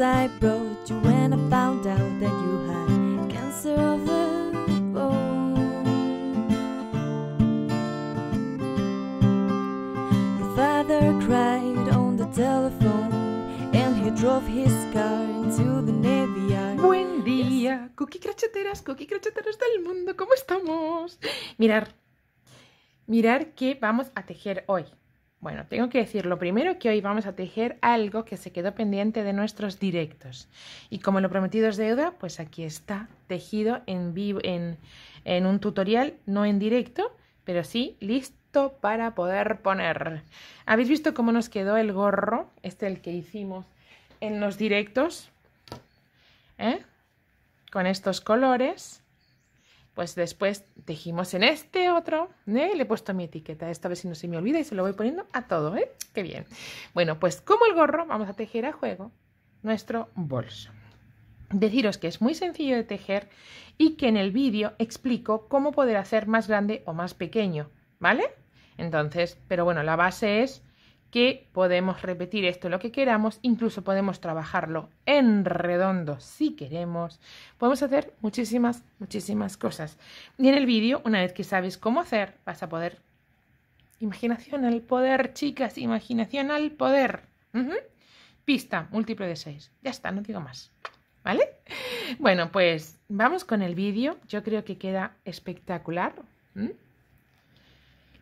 I brought you when I found out that you had cancer of the bone. Your father cried on the telephone and he drove his car into the Navy Yard. Buen día, cookie cracheteras, cookie cracheteras del mundo, ¿cómo estamos? Mirar, mirar que vamos a tejer hoy. Bueno, tengo que decir lo primero que hoy vamos a tejer algo que se quedó pendiente de nuestros directos. Y como lo prometido es deuda, pues aquí está tejido en en, un tutorial, no en directo, pero sí listo para poder poner. ¿Habéis visto cómo nos quedó el gorro? Este el que hicimos en los directos. ¿eh? Con estos colores. Pues después tejimos en este otro, ¿eh? le he puesto mi etiqueta, esta vez si no se me olvida y se lo voy poniendo a todo, ¿eh? Qué bien. Bueno, pues como el gorro, vamos a tejer a juego nuestro bolso. Deciros que es muy sencillo de tejer y que en el vídeo explico cómo poder hacer más grande o más pequeño, ¿vale? Entonces, pero bueno, la base es que podemos repetir esto lo que queramos, incluso podemos trabajarlo en redondo si queremos. Podemos hacer muchísimas, muchísimas cosas. Y en el vídeo, una vez que sabes cómo hacer, vas a poder... Imaginación al poder, chicas, imaginación al poder. Pista, múltiplo de 6. Ya está, no digo más. ¿Vale? Bueno, pues vamos con el vídeo. Yo creo que queda espectacular. ¿Mm?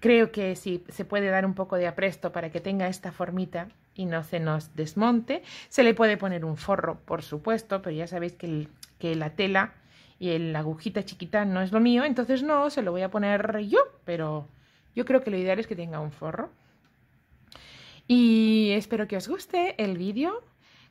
creo que si se puede dar un poco de apresto para que tenga esta formita y no se nos desmonte. Se le puede poner un forro, por supuesto, pero ya sabéis que, la tela y la agujita chiquita no es lo mío, entonces no, se lo voy a poner yo, pero yo creo que lo ideal es que tenga un forro. Y espero que os guste el vídeo,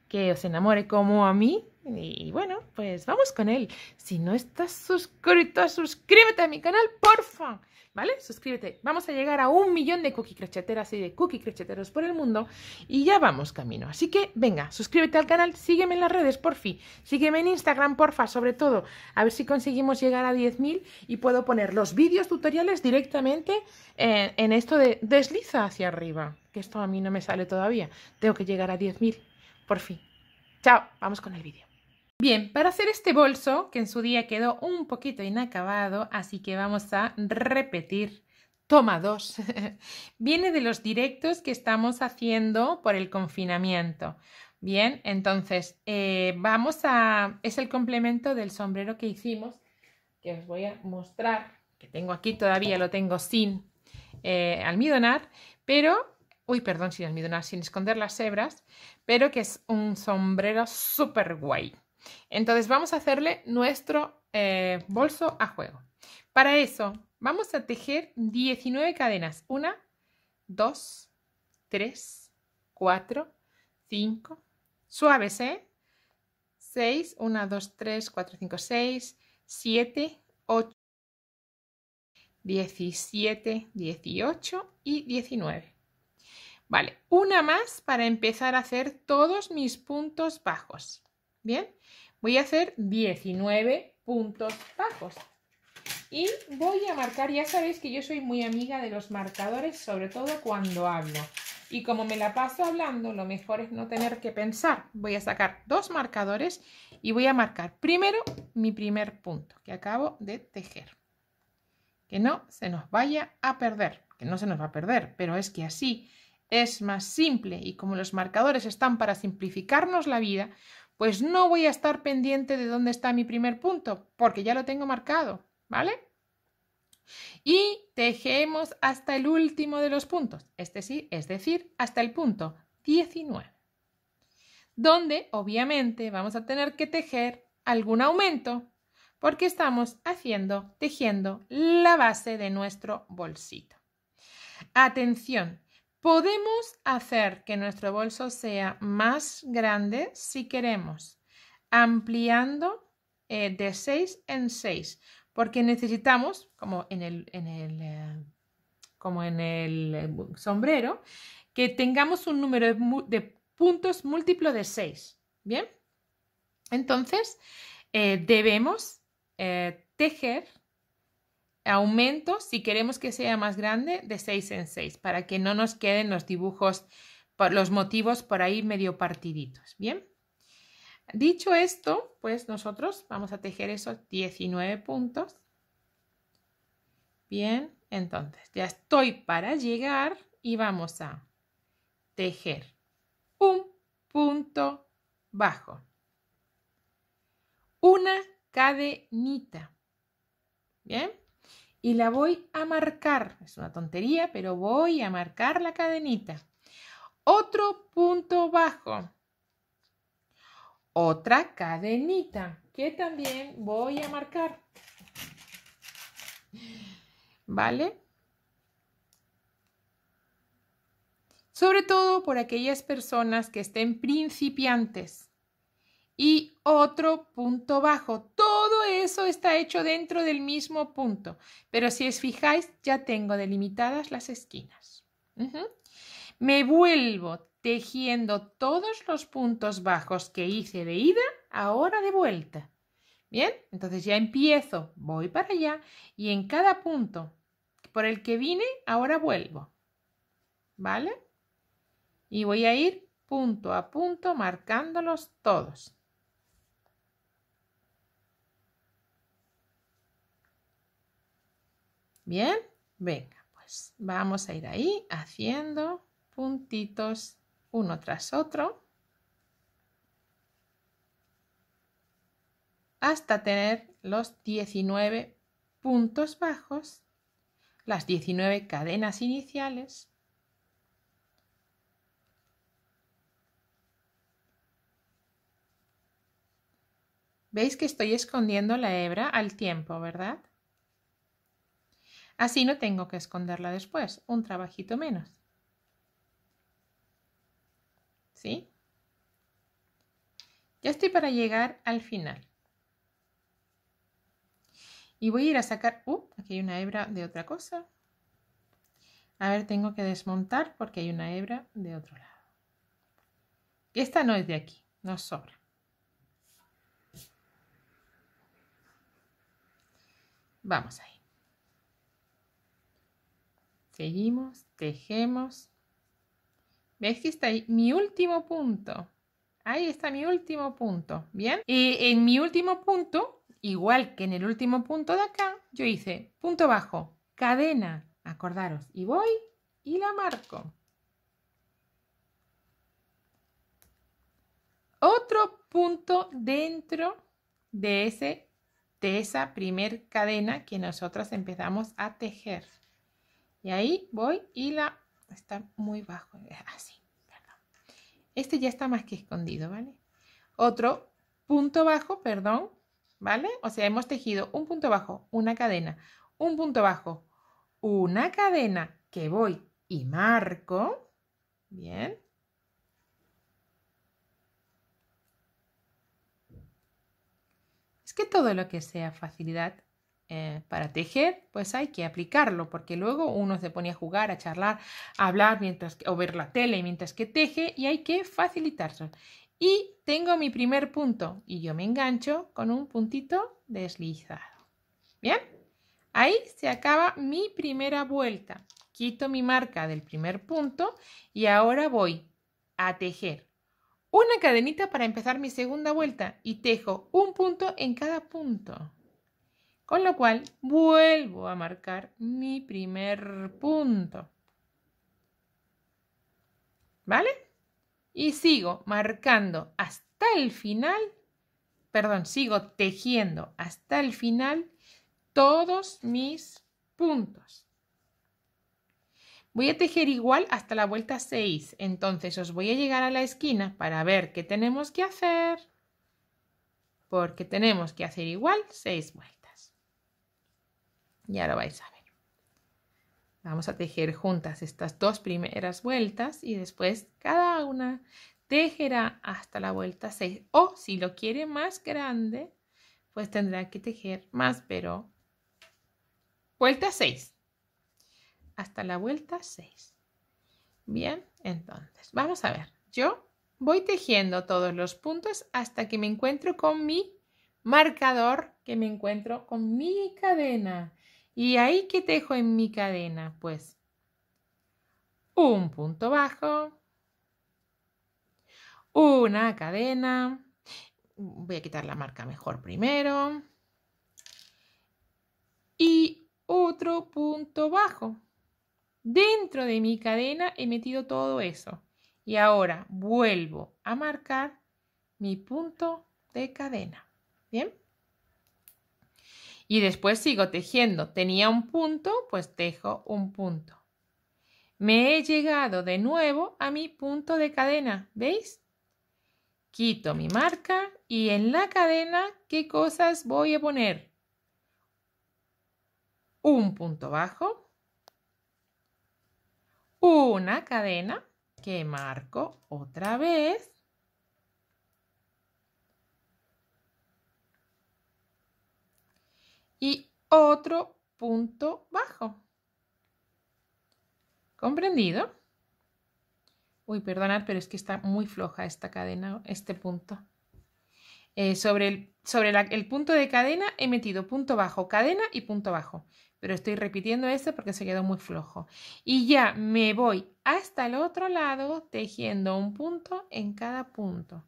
que os enamore como a mí. Y bueno, pues vamos con él. Si no estás suscrito, suscríbete a mi canal, porfa. ¿vale? Suscríbete. Vamos a llegar a un millón de cookie crecheteras y de cookie crecheteros por el mundo y ya vamos camino. Así que venga, suscríbete al canal, sígueme en las redes, por fin Sígueme en Instagram, porfa, sobre todo. A ver si conseguimos llegar a 10.000 y puedo poner los vídeos tutoriales directamente en, en esto de desliza hacia arriba. Que esto a mí no me sale todavía. Tengo que llegar a 10.000, por fin. Chao, vamos con el vídeo. Bien, para hacer este bolso, que en su día quedó un poquito inacabado, así que vamos a repetir. Toma dos. Viene de los directos que estamos haciendo por el confinamiento. Bien, entonces eh, vamos a... Es el complemento del sombrero que hicimos, que os voy a mostrar, que tengo aquí todavía, lo tengo sin eh, almidonar, pero uy, perdón, sin almidonar, sin esconder las hebras, pero que es un sombrero súper guay. Entonces vamos a hacerle nuestro eh, bolso a juego. Para eso vamos a tejer 19 cadenas. 1, 2, 3, 4, 5. Suaves, ¿eh? 6, 1, 2, 3, 4, 5, 6, 7, 8, 17, 18 y 19. Vale, una más para empezar a hacer todos mis puntos bajos. Bien, voy a hacer 19 puntos bajos. Y voy a marcar, ya sabéis que yo soy muy amiga de los marcadores, sobre todo cuando hablo. Y como me la paso hablando, lo mejor es no tener que pensar. Voy a sacar dos marcadores y voy a marcar primero mi primer punto que acabo de tejer. Que no se nos vaya a perder, que no se nos va a perder, pero es que así es más simple y como los marcadores están para simplificarnos la vida, pues no voy a estar pendiente de dónde está mi primer punto, porque ya lo tengo marcado, ¿vale? Y tejemos hasta el último de los puntos, este sí, es decir, hasta el punto 19, donde obviamente vamos a tener que tejer algún aumento, porque estamos haciendo, tejiendo la base de nuestro bolsito. Atención, Podemos hacer que nuestro bolso sea más grande si queremos, ampliando eh, de 6 en 6, porque necesitamos, como en el, eh, como en el eh, sombrero, que tengamos un número de, puntos múltiplo de 6. ¿Bien? Entonces, debemos tejer aumento, si queremos que sea más grande, de 6 en 6, para que no nos queden los dibujos, por los motivos por ahí medio partiditos, ¿bien? Dicho esto, pues nosotros vamos a tejer esos 19 puntos. Bien, entonces ya estoy para llegar y vamos a tejer un punto bajo, una cadenita, ¿bien? y la voy a marcar. Es una tontería, pero voy a marcar la cadenita. Otro punto bajo. Otra cadenita que también voy a marcar. ¿Vale? Sobre todo por aquellas personas que estén principiantes y otro punto bajo. Todo eso está hecho dentro del mismo punto, pero si os fijáis ya tengo delimitadas las esquinas. Me vuelvo tejiendo todos los puntos bajos que hice de ida, ahora de vuelta. Bien, entonces ya empiezo, voy para allá y en cada punto por el que vine, ahora vuelvo. ¿Vale? Y voy a ir punto a punto marcándolos todos. Bien, venga, pues vamos a ir ahí haciendo puntitos uno tras otro hasta tener los 19 puntos bajos, las 19 cadenas iniciales Veis que estoy escondiendo la hebra al tiempo, ¿verdad? Así no tengo que esconderla después, un trabajito menos. ¿Sí? Ya estoy para llegar al final. Y voy a ir a sacar... Uh, aquí hay una hebra de otra cosa. A ver, tengo que desmontar porque hay una hebra de otro lado. Y esta no es de aquí, no sobra. Vamos ahí. Seguimos, tejemos. veis que está ahí? Mi último punto. Ahí está mi último punto. ¿Bien? Y en mi último punto, igual que en el último punto de acá, yo hice punto bajo, cadena. Acordaros. Y voy y la marco. Otro punto dentro de, ese, de esa primer cadena que nosotros empezamos a tejer. Y ahí voy y la está muy bajo, eh, así, perdón. Este ya está más que escondido, ¿vale? Otro punto bajo, perdón, ¿vale? O sea, hemos tejido un punto bajo, una cadena, un punto bajo, una cadena que voy y marco, bien. Es que todo lo que sea facilidad eh, para tejer, pues hay que aplicarlo, porque luego uno se pone a jugar, a charlar, a hablar mientras o ver la tele mientras que teje y hay que facilitarse. Y tengo mi primer punto y yo me engancho con un puntito deslizado. ¿Bien? Ahí se acaba mi primera vuelta. Quito mi marca del primer punto y ahora voy a tejer una cadenita para empezar mi segunda vuelta y tejo un punto en cada punto. Con lo cual vuelvo a marcar mi primer punto. ¿Vale? Y sigo marcando hasta el final, perdón, sigo tejiendo hasta el final todos mis puntos. Voy a tejer igual hasta la vuelta 6, entonces os voy a llegar a la esquina para ver qué tenemos que hacer, porque tenemos que hacer igual 6 vueltas. Ya lo vais a ver. Vamos a tejer juntas estas dos primeras vueltas y después cada una tejerá hasta la vuelta 6. O si lo quiere más grande, pues tendrá que tejer más, pero vuelta 6. Hasta la vuelta 6. Bien, entonces, vamos a ver. Yo voy tejiendo todos los puntos hasta que me encuentro con mi marcador, que me encuentro con mi cadena. Y ahí que tejo en mi cadena, pues. Un punto bajo. Una cadena. Voy a quitar la marca mejor primero. Y otro punto bajo. Dentro de mi cadena he metido todo eso. Y ahora vuelvo a marcar mi punto de cadena. ¿Bien? y después sigo tejiendo. Tenía un punto, pues tejo un punto. Me he llegado de nuevo a mi punto de cadena, ¿veis? Quito mi marca y en la cadena, ¿qué cosas voy a poner? Un punto bajo, una cadena que marco otra vez y otro punto bajo. ¿Comprendido? Uy, perdonad, pero es que está muy floja esta cadena, este punto. Eh, sobre, el, sobre el, punto de cadena he metido punto bajo, cadena y punto bajo. Pero estoy repitiendo este porque se quedó muy flojo. Y ya me voy hasta el otro lado tejiendo un punto en cada punto.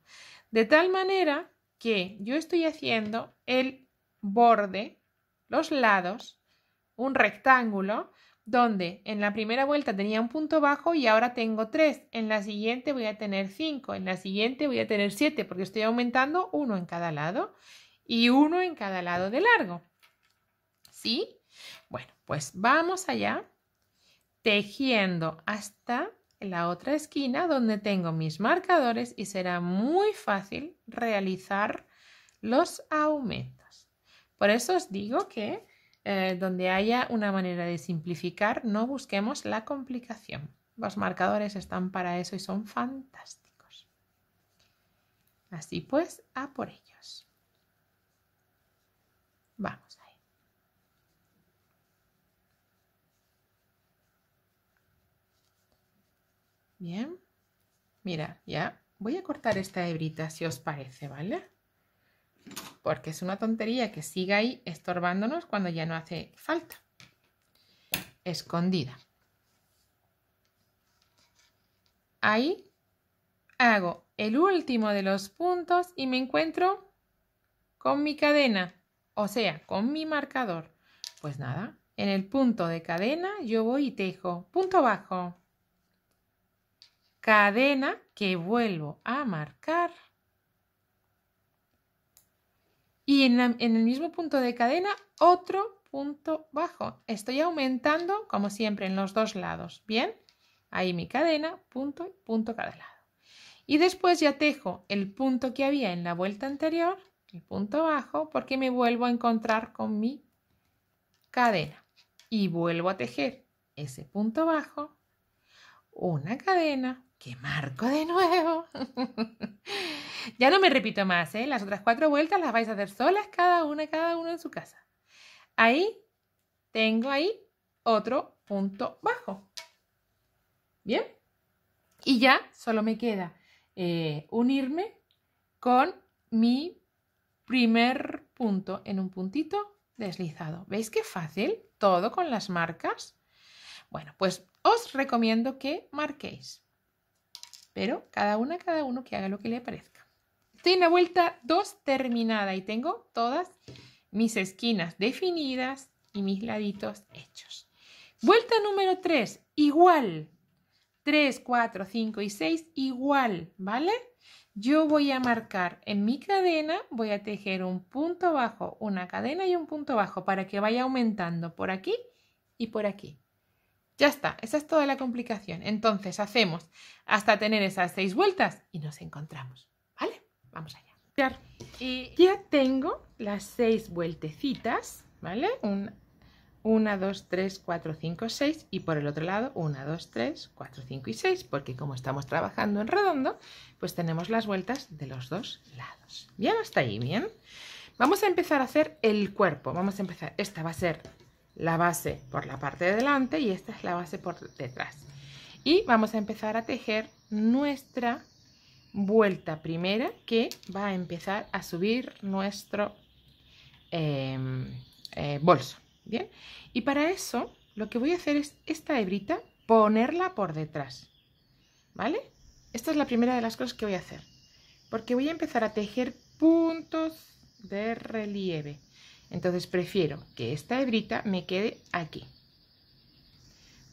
De tal manera que yo estoy haciendo el borde los lados un rectángulo donde en la primera vuelta tenía un punto bajo y ahora tengo tres en la siguiente voy a tener cinco en la siguiente voy a tener siete porque estoy aumentando uno en cada lado y uno en cada lado de largo. ¿Sí? Bueno, pues vamos allá tejiendo hasta la otra esquina donde tengo mis marcadores y será muy fácil realizar los aumentos. Por eso os digo que eh, donde haya una manera de simplificar, no busquemos la complicación. Los marcadores están para eso y son fantásticos. Así pues, a por ellos. Vamos ahí. Bien. Mira, ya voy a cortar esta hebrita si os parece, ¿vale? porque es una tontería que siga ahí estorbándonos cuando ya no hace falta. Escondida. Ahí hago el último de los puntos y me encuentro con mi cadena, o sea, con mi marcador. Pues nada, en el punto de cadena yo voy y tejo, punto bajo, cadena que vuelvo a marcar y en, el mismo punto de cadena, otro punto bajo. Estoy aumentando, como siempre, en los dos lados. Bien, ahí mi cadena, punto, y punto cada lado. Y después ya tejo el punto que había en la vuelta anterior, el punto bajo, porque me vuelvo a encontrar con mi cadena. Y vuelvo a tejer ese punto bajo, una cadena que marco de nuevo. Ya no me repito más, ¿eh? Las otras cuatro vueltas las vais a hacer solas, cada una, cada uno en su casa. Ahí tengo ahí otro punto bajo. ¿Bien? Y ya solo me queda eh, unirme con mi primer punto en un puntito deslizado. ¿Veis qué fácil? Todo con las marcas. Bueno, pues os recomiendo que marquéis. Pero cada una, cada uno que haga lo que le parezca. Estoy en la vuelta 2 terminada y tengo todas mis esquinas definidas y mis laditos hechos. Vuelta número 3, igual. 3, 4, 5 y 6, igual, ¿vale? Yo voy a marcar en mi cadena, voy a tejer un punto bajo, una cadena y un punto bajo para que vaya aumentando por aquí y por aquí. Ya está, esa es toda la complicación. Entonces hacemos hasta tener esas seis vueltas y nos encontramos. Vamos allá. Y ya tengo las seis vueltecitas, ¿vale? Un, una, dos, tres, cuatro, cinco, seis. Y por el otro lado, una, dos, tres, cuatro, cinco y seis. Porque como estamos trabajando en redondo, pues tenemos las vueltas de los dos lados. Bien, hasta ahí, bien. Vamos a empezar a hacer el cuerpo. Vamos a empezar. Esta va a ser la base por la parte de delante y esta es la base por detrás. Y vamos a empezar a tejer nuestra vuelta primera que va a empezar a subir nuestro em, eh, bolso. Bien, y para eso lo que voy a hacer es esta hebrita ponerla por detrás. ¿Vale? Esta es la primera de las cosas que voy a hacer. Porque voy a empezar a tejer puntos de relieve. Entonces prefiero que esta hebrita me quede aquí.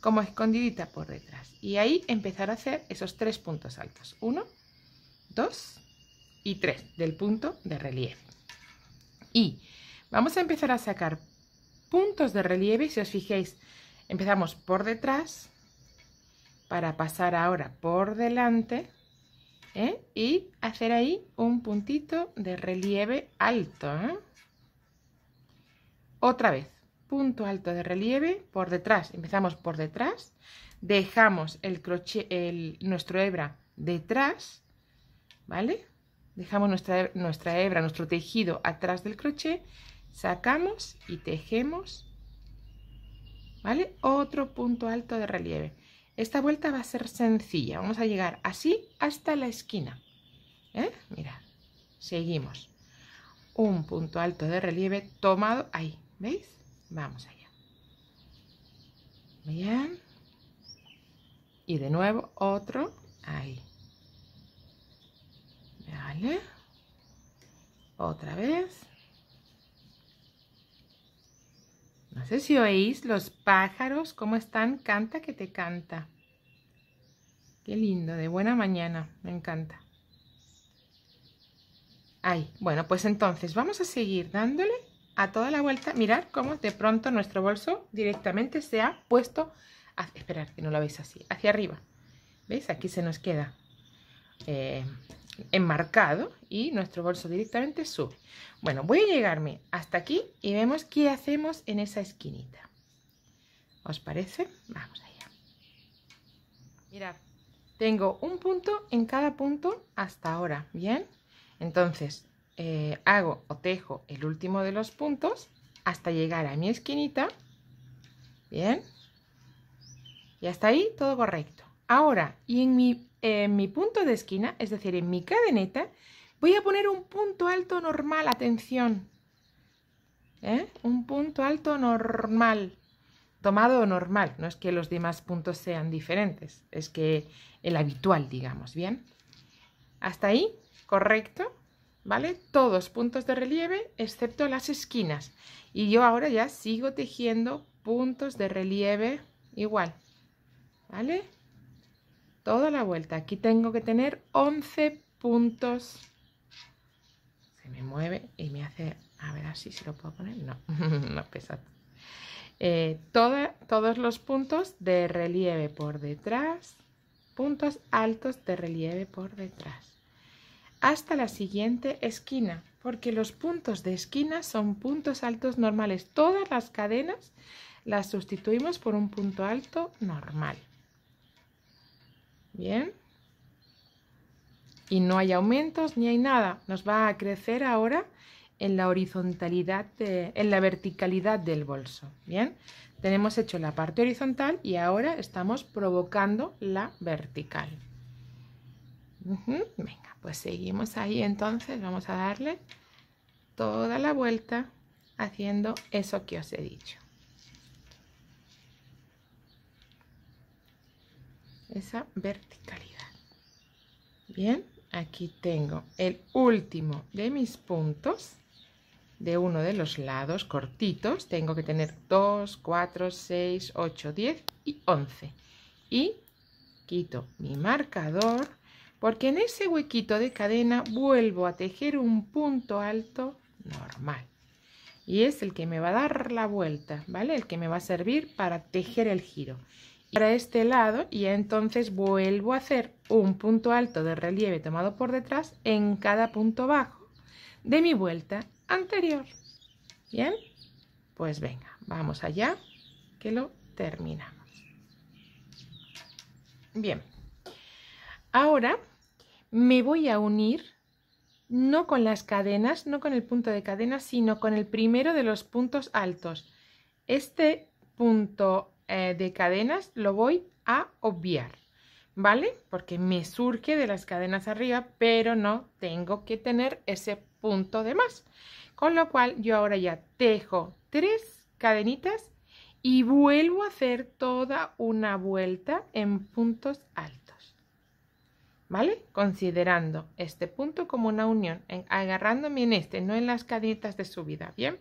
Como escondidita por detrás. Y ahí empezar a hacer esos tres puntos altos. Uno, 2 y tres del punto de relieve. Y vamos a empezar a sacar puntos de relieve, si os fijáis, empezamos por detrás para pasar ahora por delante ¿eh? y hacer ahí un puntito de relieve alto. ¿eh? Otra vez, punto alto de relieve por detrás, empezamos por detrás, dejamos el crochet, el, nuestro hebra detrás ¿vale? Dejamos nuestra, nuestra hebra, nuestro tejido atrás del crochet, sacamos y tejemos, ¿vale? Otro punto alto de relieve. Esta vuelta va a ser sencilla, vamos a llegar así hasta la esquina, ¿eh? seguimos. Un punto alto de relieve tomado ahí, ¿veis? Vamos allá. Bien. Y de nuevo otro ahí. Otra vez. No sé si oís los pájaros, cómo están, canta que te canta. Qué lindo, de buena mañana, me encanta. ay bueno, pues entonces vamos a seguir dándole a toda la vuelta. Mirad cómo de pronto nuestro bolso directamente se ha puesto, a, esperar que no lo veis así, hacia arriba. ¿Veis? Aquí se nos queda. Eh, enmarcado y nuestro bolso directamente sube. Bueno, voy a llegarme hasta aquí y vemos qué hacemos en esa esquinita. ¿Os parece? Vamos allá. Mirad, tengo un punto en cada punto hasta ahora, ¿bien? Entonces, eh, hago o tejo el último de los puntos hasta llegar a mi esquinita, ¿bien? Y hasta ahí todo correcto. Ahora, y en mi, punto de esquina, es decir, en mi cadeneta, voy a poner un punto alto normal, atención. ¿Eh? Un punto alto normal, tomado normal, no es que los demás puntos sean diferentes, es que el habitual, digamos, ¿bien? Hasta ahí, correcto, ¿vale? Todos puntos de relieve, excepto las esquinas. Y yo ahora ya sigo tejiendo puntos de relieve igual, ¿vale? toda la vuelta. Aquí tengo que tener 11 puntos. Se me mueve y me hace... A ver, así se lo puedo poner. No, no pesa. Eh, todos los puntos de relieve por detrás. Puntos altos de relieve por detrás. Hasta la siguiente esquina. Porque los puntos de esquina son puntos altos normales. Todas las cadenas las sustituimos por un punto alto normal. Bien. Y no hay aumentos ni hay nada. Nos va a crecer ahora en la horizontalidad, en la verticalidad del bolso. Bien. Tenemos hecho la parte horizontal y ahora estamos provocando la vertical. Venga, pues seguimos ahí entonces. Vamos a darle toda la vuelta haciendo eso que os he dicho. esa verticalidad. Bien, aquí tengo el último de mis puntos de uno de los lados cortitos. Tengo que tener 2, 4, 6, 8, 10 y 11. Y quito mi marcador porque en ese huequito de cadena vuelvo a tejer un punto alto normal. Y es el que me va a dar la vuelta, ¿vale? El que me va a servir para tejer el giro para este lado y entonces vuelvo a hacer un punto alto de relieve tomado por detrás en cada punto bajo de mi vuelta anterior. ¿Bien? Pues venga, vamos allá que lo terminamos. Bien, ahora me voy a unir no con las cadenas, no con el punto de cadena, sino con el primero de los puntos altos. Este punto eh, de cadenas lo voy a obviar, ¿vale? Porque me surge de las cadenas arriba, pero no tengo que tener ese punto de más. Con lo cual yo ahora ya tejo tres cadenitas y vuelvo a hacer toda una vuelta en puntos altos. ¿Vale? Considerando este punto como una unión, agarrándome en este, no en las cadenitas de subida, ¿bien?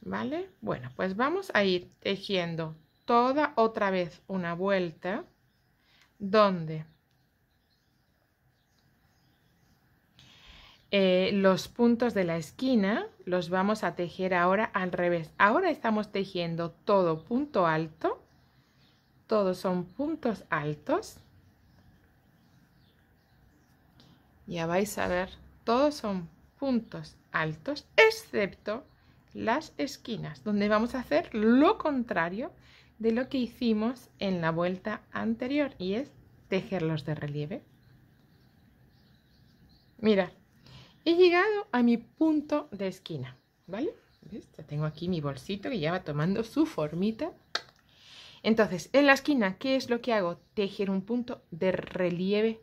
¿Vale? Bueno, pues vamos a ir tejiendo toda otra vez una vuelta donde eh, los puntos de la esquina los vamos a tejer ahora al revés. Ahora estamos tejiendo todo punto alto, todos son puntos altos. Ya vais a ver, todos son puntos altos, excepto las esquinas, donde vamos a hacer lo contrario de lo que hicimos en la vuelta anterior y es tejerlos de relieve. Mira, he llegado a mi punto de esquina, ¿vale? Ya tengo aquí mi bolsito que ya va tomando su formita. Entonces, en la esquina, ¿qué es lo que hago? Tejer un punto de relieve,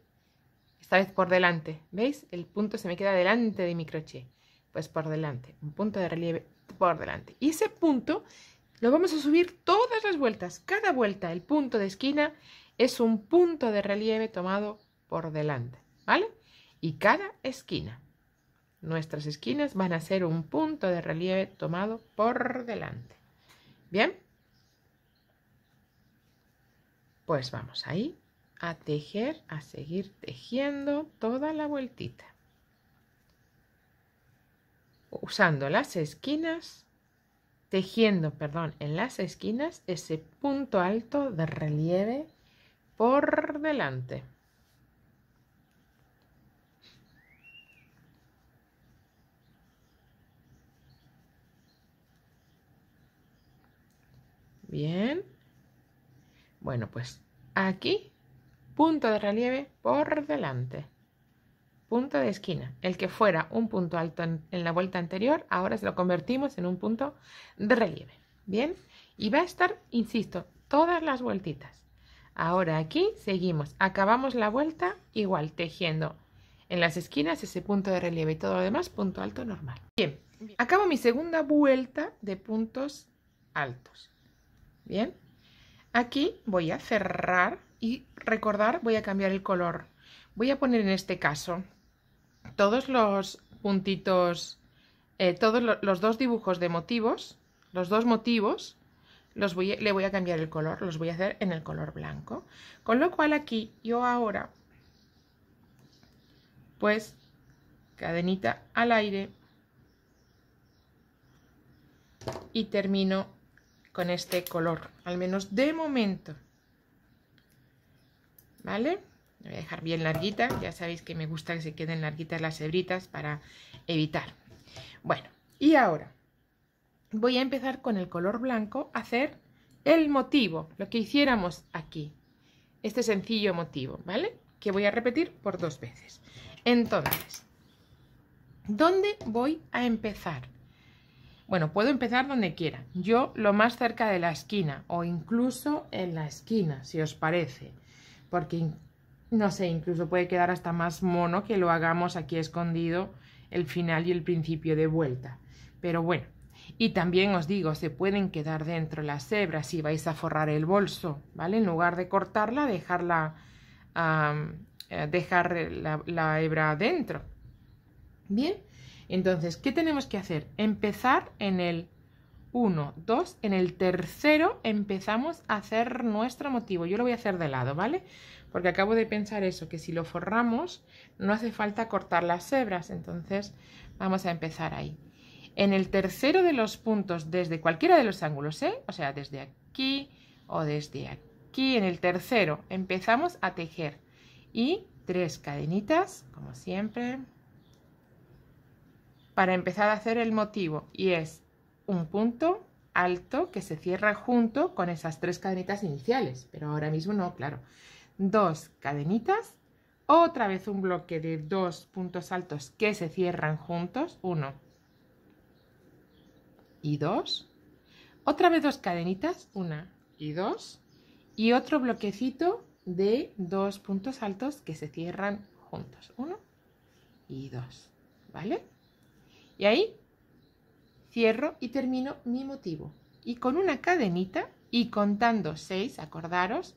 esta vez por delante. ¿Veis? El punto se me queda delante de mi crochet. Pues por delante, un punto de relieve por delante. Y ese punto lo vamos a subir todas las vueltas. Cada vuelta, el punto de esquina es un punto de relieve tomado por delante, ¿vale? Y cada esquina. Nuestras esquinas van a ser un punto de relieve tomado por delante. ¿Bien? Pues vamos ahí a tejer, a seguir tejiendo toda la vueltita. Usando las esquinas tejiendo, perdón, en las esquinas ese punto alto de relieve por delante. Bien. Bueno, pues aquí punto de relieve por delante punto de esquina. El que fuera un punto alto en, la vuelta anterior, ahora se lo convertimos en un punto de relieve. Bien, y va a estar, insisto, todas las vueltitas. Ahora aquí seguimos, acabamos la vuelta igual, tejiendo en las esquinas ese punto de relieve y todo lo demás punto alto normal. Bien, acabo mi segunda vuelta de puntos altos. Bien, aquí voy a cerrar y recordar, voy a cambiar el color. Voy a poner en este caso todos los puntitos, eh, todos los dos dibujos de motivos, los dos motivos, los voy, le voy a cambiar el color, los voy a hacer en el color blanco. Con lo cual aquí yo ahora, pues, cadenita al aire y termino con este color, al menos de momento. ¿Vale? voy a dejar bien larguita. Ya sabéis que me gusta que se queden larguitas las hebritas para evitar. Bueno, y ahora voy a empezar con el color blanco a hacer el motivo, lo que hiciéramos aquí. Este sencillo motivo, ¿vale? Que voy a repetir por dos veces. Entonces, ¿dónde voy a empezar? Bueno, puedo empezar donde quiera. Yo lo más cerca de la esquina o incluso en la esquina, si os parece. Porque no sé, incluso puede quedar hasta más mono que lo hagamos aquí escondido el final y el principio de vuelta. Pero bueno, y también os digo, se pueden quedar dentro las hebras si vais a forrar el bolso, ¿vale? En lugar de cortarla, dejarla, eh, dejar la, hebra dentro. Bien, entonces, ¿qué tenemos que hacer? Empezar en el 1, 2, en el tercero empezamos a hacer nuestro motivo. Yo lo voy a hacer de lado, ¿vale? porque acabo de pensar eso, que si lo forramos no hace falta cortar las hebras, entonces vamos a empezar ahí. En el tercero de los puntos, desde cualquiera de los ángulos, ¿eh? o sea, desde aquí o desde aquí, en el tercero empezamos a tejer y tres cadenitas, como siempre, para empezar a hacer el motivo y es un punto alto que se cierra junto con esas tres cadenitas iniciales, pero ahora mismo no, claro dos cadenitas, otra vez un bloque de dos puntos altos que se cierran juntos, uno y dos, otra vez dos cadenitas, una y dos, y otro bloquecito de dos puntos altos que se cierran juntos, uno y dos, ¿vale? Y ahí cierro y termino mi motivo. Y con una cadenita y contando seis, acordaros,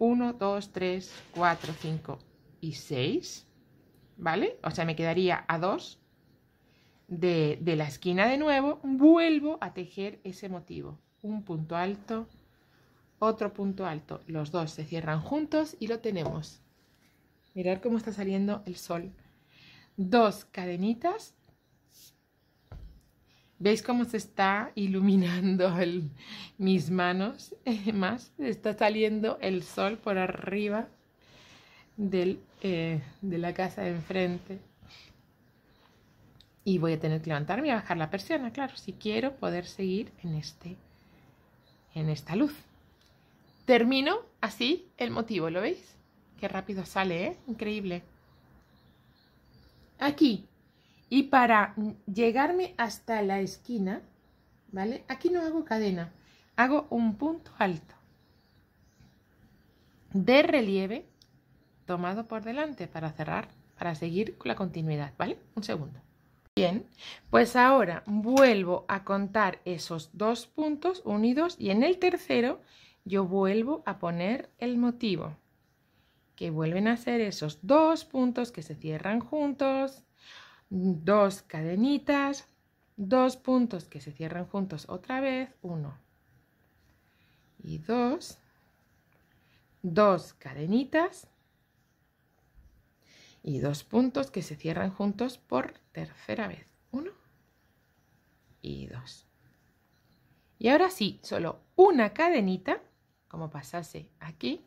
1, 2, 3, 4, 5 y 6, ¿vale? O sea, me quedaría a 2. De, la esquina de nuevo, vuelvo a tejer ese motivo. Un punto alto, otro punto alto. Los dos se cierran juntos y lo tenemos. Mirad cómo está saliendo el sol. Dos cadenitas ¿Veis cómo se está iluminando mis manos? Más, está saliendo el sol por arriba eh, de la casa de enfrente. Y voy a tener que levantarme y bajar la persiana, claro, si quiero poder seguir en, este, en esta luz. Termino así el motivo, ¿lo veis? Qué rápido sale, ¿eh? Increíble. Aquí, y para llegarme hasta la esquina, ¿vale? Aquí no hago cadena, hago un punto alto de relieve tomado por delante para cerrar, para seguir con la continuidad, ¿vale? Un segundo. Bien, pues ahora vuelvo a contar esos dos puntos unidos y en el tercero yo vuelvo a poner el motivo, que vuelven a ser esos dos puntos que se cierran juntos, dos cadenitas, dos puntos que se cierran juntos otra vez, uno y dos, dos cadenitas y dos puntos que se cierran juntos por tercera vez, uno y dos. Y ahora sí, solo una cadenita, como pasase aquí,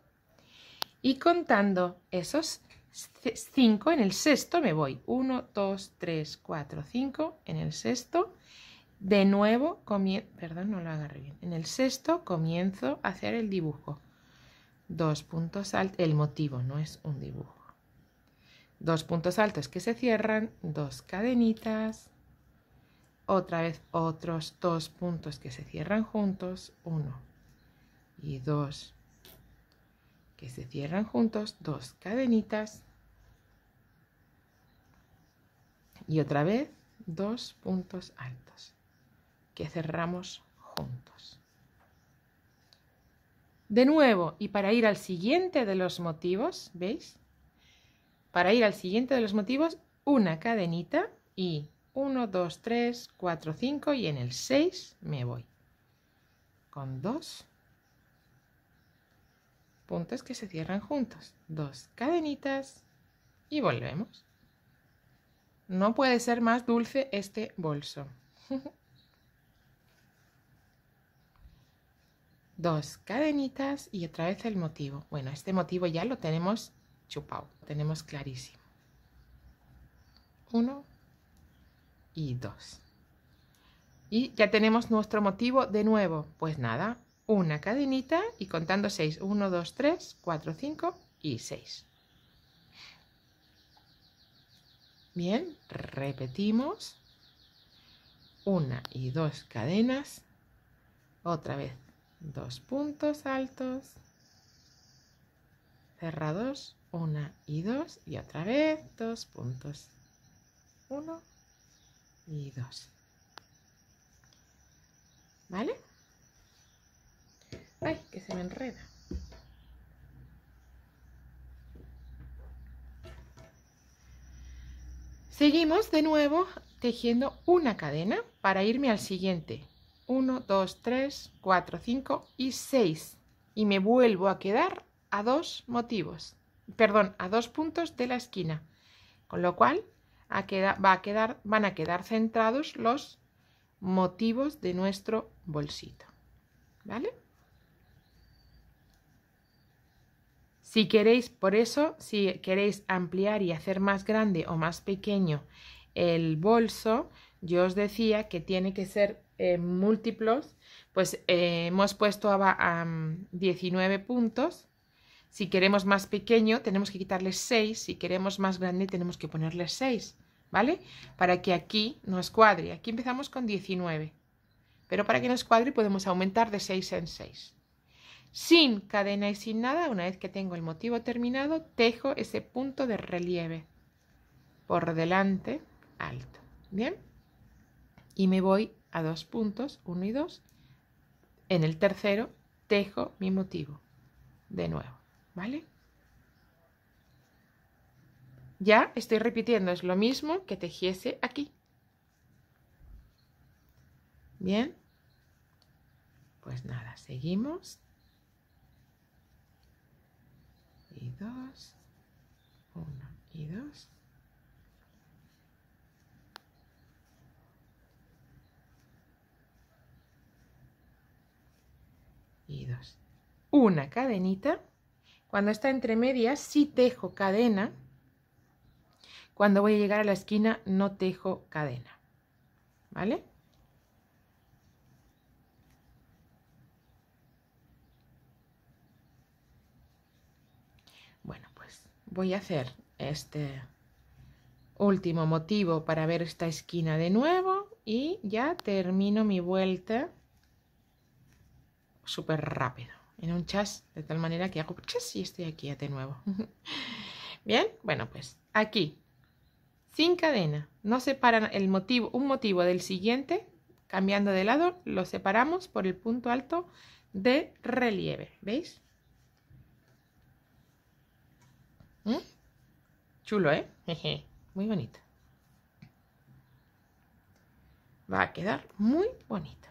y contando esos 5, en el sexto me voy. 1, 2, 3, 4, 5, en el sexto. De nuevo, perdón, no lo agarré bien. En el sexto comienzo a hacer el dibujo. Dos puntos altos, el motivo no es un dibujo. Dos puntos altos que se cierran, dos cadenitas, otra vez otros dos puntos que se cierran juntos, uno y dos que se cierran juntos dos cadenitas y otra vez dos puntos altos que cerramos juntos. De nuevo, y para ir al siguiente de los motivos, ¿veis? Para ir al siguiente de los motivos, una cadenita y 1, 2, 3, 4, 5 y en el 6 me voy. Con dos puntos que se cierran juntos, dos cadenitas y volvemos. No puede ser más dulce este bolso. dos cadenitas y otra vez el motivo. Bueno, este motivo ya lo tenemos chupado, tenemos clarísimo. Uno y dos. Y ya tenemos nuestro motivo de nuevo. Pues nada, una cadenita y contando 6, 1, 2, 3, 4, 5 y 6. Bien, repetimos. Una y dos cadenas. Otra vez, dos puntos altos. Cerrados, una y dos. Y otra vez, dos puntos. Uno y 2 ¿Vale? Ay, que se me enreda. Seguimos de nuevo tejiendo una cadena para irme al siguiente. 1, 2, 3, 4, 5 y 6. Y me vuelvo a quedar a dos motivos, perdón, a dos puntos de la esquina. Con lo cual a queda, va a quedar, van a quedar centrados los motivos de nuestro bolsito. ¿Vale? Si queréis, por eso, si queréis ampliar y hacer más grande o más pequeño el bolso, yo os decía que tiene que ser eh, múltiplos, pues eh, hemos puesto a, 19 puntos. Si queremos más pequeño, tenemos que quitarle 6. Si queremos más grande, tenemos que ponerle 6, ¿vale? Para que aquí nos cuadre. Aquí empezamos con 19. Pero para que nos cuadre, podemos aumentar de 6 en 6. Sin cadena y sin nada, una vez que tengo el motivo terminado, tejo ese punto de relieve por delante alto. Bien. Y me voy a dos puntos, uno y dos. En el tercero, tejo mi motivo de nuevo. ¿Vale? Ya estoy repitiendo, es lo mismo que tejiese aquí. Bien. Pues nada, seguimos y dos, uno y dos. Y dos. Una cadenita. Cuando está entre medias, sí tejo cadena. Cuando voy a llegar a la esquina, no tejo cadena. ¿Vale? voy a hacer este último motivo para ver esta esquina de nuevo y ya termino mi vuelta súper rápido en un chas de tal manera que hago y estoy aquí de nuevo bien bueno pues aquí sin cadena no separan el motivo un motivo del siguiente cambiando de lado lo separamos por el punto alto de relieve veis ¿Mm? Chulo, ¿eh? muy bonito. Va a quedar muy bonito.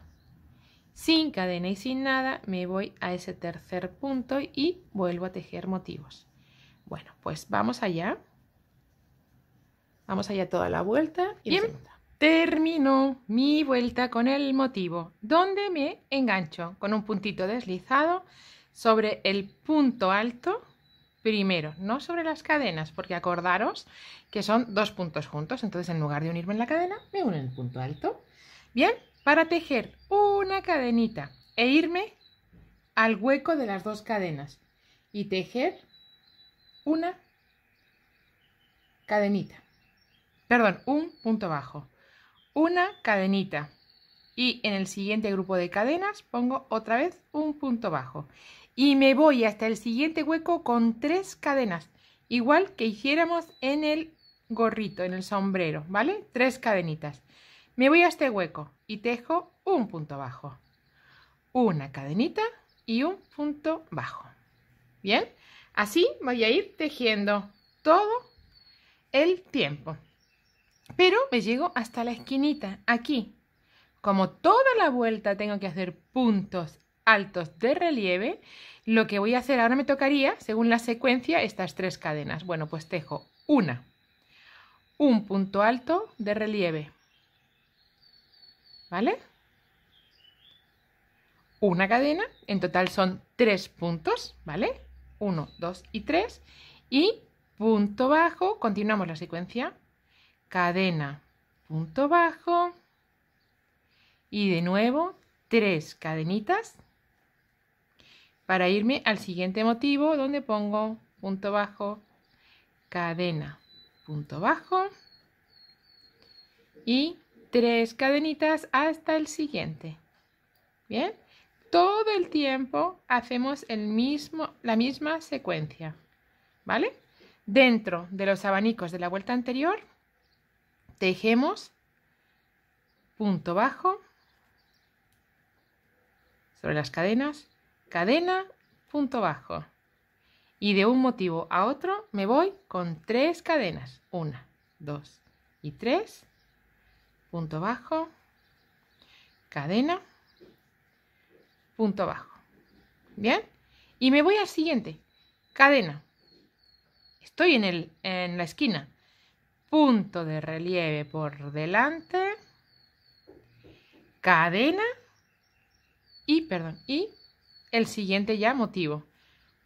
Sin cadena y sin nada me voy a ese tercer punto y vuelvo a tejer motivos. Bueno, pues vamos allá. Vamos allá toda la vuelta. Y Bien, termino mi vuelta con el motivo, donde me engancho con un puntito deslizado sobre el punto alto primero no sobre las cadenas, porque acordaros que son dos puntos juntos, entonces en lugar de unirme en la cadena, me uno en el punto alto. Bien, para tejer una cadenita e irme al hueco de las dos cadenas y tejer una cadenita, perdón, un punto bajo, una cadenita y en el siguiente grupo de cadenas pongo otra vez un punto bajo y me voy hasta el siguiente hueco con tres cadenas, igual que hiciéramos en el gorrito, en el sombrero, ¿vale? Tres cadenitas. Me voy a este hueco y tejo un punto bajo, una cadenita y un punto bajo. ¿Bien? Así voy a ir tejiendo todo el tiempo. Pero me llego hasta la esquinita, aquí. Como toda la vuelta tengo que hacer puntos altos de relieve, lo que voy a hacer ahora me tocaría, según la secuencia, estas tres cadenas. Bueno, pues tejo una, un punto alto de relieve, ¿vale? Una cadena, en total son tres puntos, ¿vale? Uno, dos y tres, y punto bajo, continuamos la secuencia, cadena, punto bajo, y de nuevo tres cadenitas para irme al siguiente motivo donde pongo punto bajo, cadena, punto bajo y tres cadenitas hasta el siguiente. Bien, todo el tiempo hacemos el mismo, la misma secuencia, ¿vale? Dentro de los abanicos de la vuelta anterior, tejemos punto bajo sobre las cadenas, cadena, punto bajo. Y de un motivo a otro me voy con tres cadenas. Una, dos y tres. Punto bajo. Cadena. Punto bajo. ¿Bien? Y me voy al siguiente. Cadena. Estoy en, el, en la esquina. Punto de relieve por delante. Cadena. Y, perdón, y el siguiente ya motivo.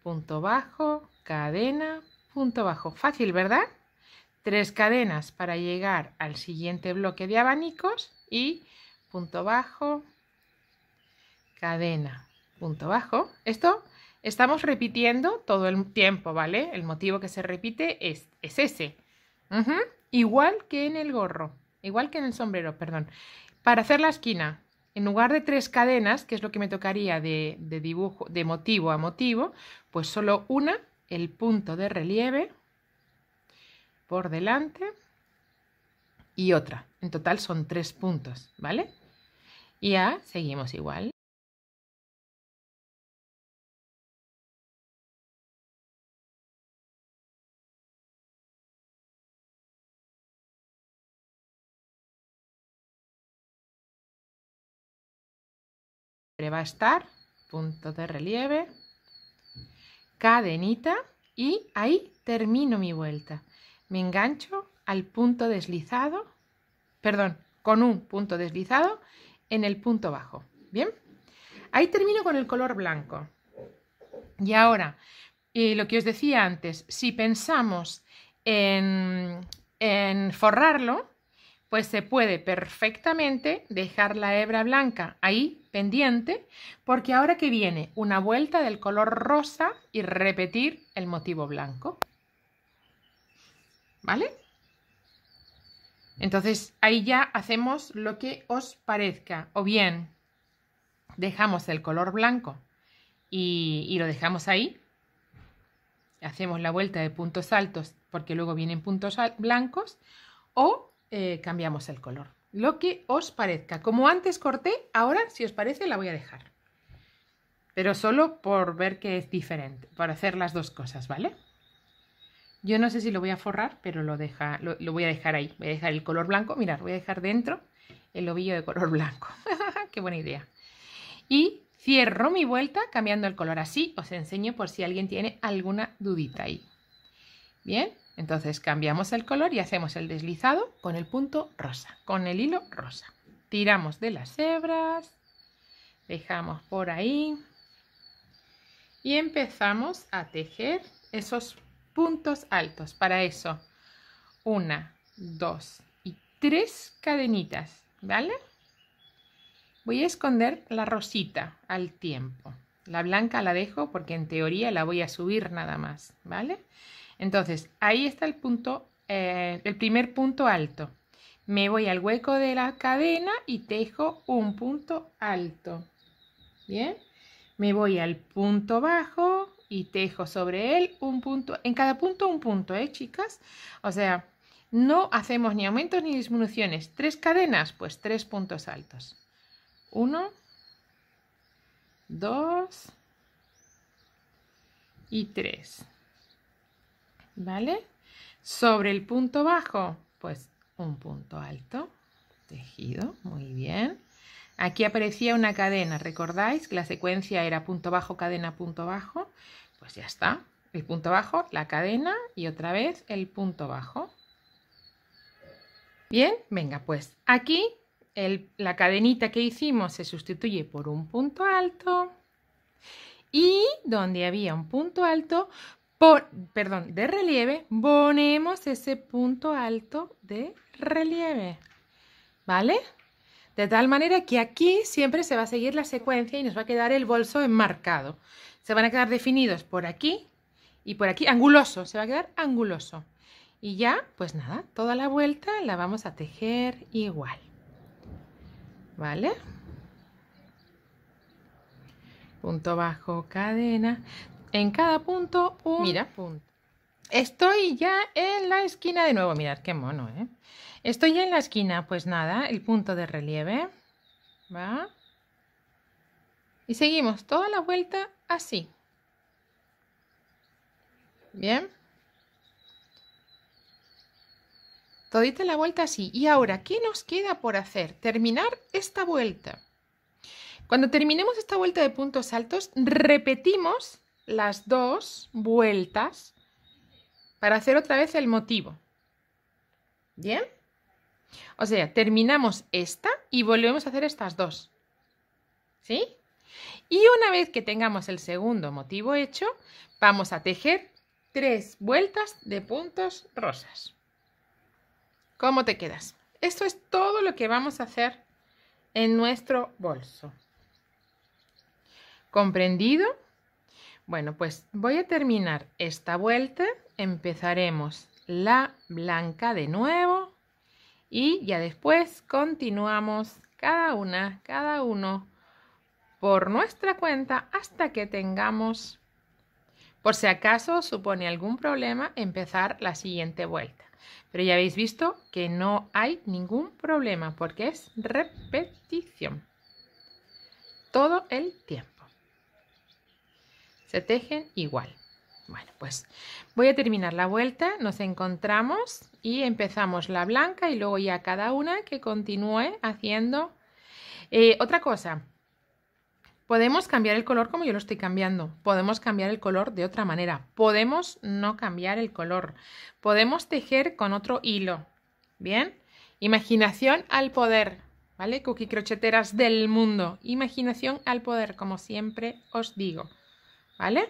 Punto bajo, cadena, punto bajo. Fácil, ¿verdad? Tres cadenas para llegar al siguiente bloque de abanicos y punto bajo, cadena, punto bajo. Esto estamos repitiendo todo el tiempo, ¿vale? El motivo que se repite es, es ese. Igual que en el gorro, igual que en el sombrero, perdón. Para hacer la esquina, en lugar de tres cadenas, que es lo que me tocaría de, dibujo, de motivo a motivo, pues solo una, el punto de relieve por delante y otra. En total son tres puntos, ¿vale? Y ya seguimos igual. va a estar, punto de relieve, cadenita y ahí termino mi vuelta. Me engancho al punto deslizado, perdón, con un punto deslizado en el punto bajo. Bien, ahí termino con el color blanco. Y ahora, lo que os decía antes, si pensamos en, en forrarlo, pues se puede perfectamente dejar la hebra blanca ahí pendiente porque ahora que viene una vuelta del color rosa y repetir el motivo blanco. ¿Vale? Entonces ahí ya hacemos lo que os parezca. O bien dejamos el color blanco y, lo dejamos ahí. Hacemos la vuelta de puntos altos porque luego vienen puntos blancos. O eh, cambiamos el color lo que os parezca. Como antes corté, ahora si os parece la voy a dejar. Pero solo por ver que es diferente, para hacer las dos cosas, ¿vale? Yo no sé si lo voy a forrar, pero lo, deja, lo, voy a dejar ahí. Voy a dejar el color blanco. mirar, voy a dejar dentro el ovillo de color blanco. ¡Qué buena idea! Y cierro mi vuelta cambiando el color así. Os enseño por si alguien tiene alguna dudita ahí. Bien, entonces cambiamos el color y hacemos el deslizado con el punto rosa, con el hilo rosa. Tiramos de las hebras, dejamos por ahí y empezamos a tejer esos puntos altos. Para eso, una, dos y tres cadenitas, ¿vale? Voy a esconder la rosita al tiempo. La blanca la dejo porque en teoría la voy a subir nada más, ¿vale? Entonces, ahí está el punto, eh, el primer punto alto. Me voy al hueco de la cadena y tejo un punto alto. Bien, me voy al punto bajo y tejo sobre él un punto, en cada punto un punto, ¿eh, chicas? O sea, no hacemos ni aumentos ni disminuciones. Tres cadenas, pues tres puntos altos. Uno, dos y tres. ¿vale? Sobre el punto bajo, pues un punto alto, tejido, muy bien. Aquí aparecía una cadena, ¿recordáis? que La secuencia era punto bajo, cadena, punto bajo. Pues ya está, el punto bajo, la cadena y otra vez el punto bajo. Bien, venga, pues aquí la cadenita que hicimos se sustituye por un punto alto y donde había un punto alto, perdón, de relieve, ponemos ese punto alto de relieve, ¿vale? De tal manera que aquí siempre se va a seguir la secuencia y nos va a quedar el bolso enmarcado. Se van a quedar definidos por aquí y por aquí, anguloso, se va a quedar anguloso. Y ya, pues nada, toda la vuelta la vamos a tejer igual. ¿Vale? punto bajo, cadena. En cada punto un Mira. punto. Estoy ya en la esquina de nuevo. Mirad qué mono, ¿eh? Estoy ya en la esquina. Pues nada, el punto de relieve. ¿Va? Y seguimos toda la vuelta así. ¿Bien? Todita la vuelta así. Y ahora, ¿qué nos queda por hacer? Terminar esta vuelta. Cuando terminemos esta vuelta de puntos altos, repetimos las dos vueltas para hacer otra vez el motivo. ¿Bien? O sea, terminamos esta y volvemos a hacer estas dos. ¿Sí? Y una vez que tengamos el segundo motivo hecho, vamos a tejer tres vueltas de puntos rosas. ¿Cómo te quedas? Esto es todo lo que vamos a hacer en nuestro bolso. ¿Comprendido? Bueno, pues voy a terminar esta vuelta. Empezaremos la blanca de nuevo y ya después continuamos cada una, cada uno por nuestra cuenta hasta que tengamos, por si acaso supone algún problema, empezar la siguiente vuelta. Pero ya habéis visto que no hay ningún problema porque es repetición todo el tiempo tejen igual. Bueno, pues voy a terminar la vuelta, nos encontramos y empezamos la blanca y luego ya cada una que continúe haciendo. Eh, otra cosa, podemos cambiar el color como yo lo estoy cambiando, podemos cambiar el color de otra manera, podemos no cambiar el color, podemos tejer con otro hilo, ¿bien? Imaginación al poder, ¿vale? Cookie crocheteras del mundo, imaginación al poder, como siempre os digo. ¿Vale?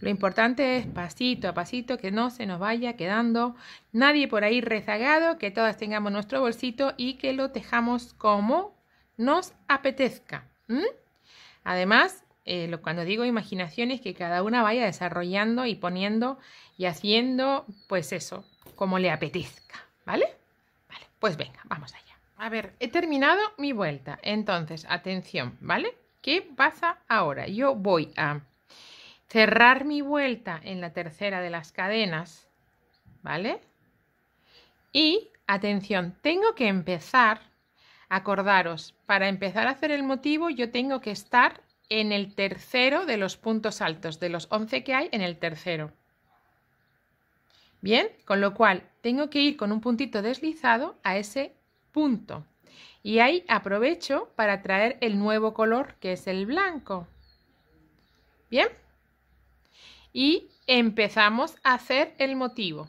Lo importante es pasito a pasito que no se nos vaya quedando nadie por ahí rezagado, que todas tengamos nuestro bolsito y que lo tejamos como nos apetezca. Además, eh, lo, cuando digo imaginación es que cada una vaya desarrollando y poniendo y haciendo, pues eso, como le apetezca. ¿Vale? Vale, pues venga, vamos allá. A ver, he terminado mi vuelta. Entonces, atención, ¿vale? ¿Qué pasa ahora? Yo voy a cerrar mi vuelta en la tercera de las cadenas, ¿vale? Y, atención, tengo que empezar, acordaros, para empezar a hacer el motivo yo tengo que estar en el tercero de los puntos altos, de los 11 que hay en el tercero. Bien, con lo cual tengo que ir con un puntito deslizado a ese punto. Y ahí aprovecho para traer el nuevo color que es el blanco. Bien y empezamos a hacer el motivo.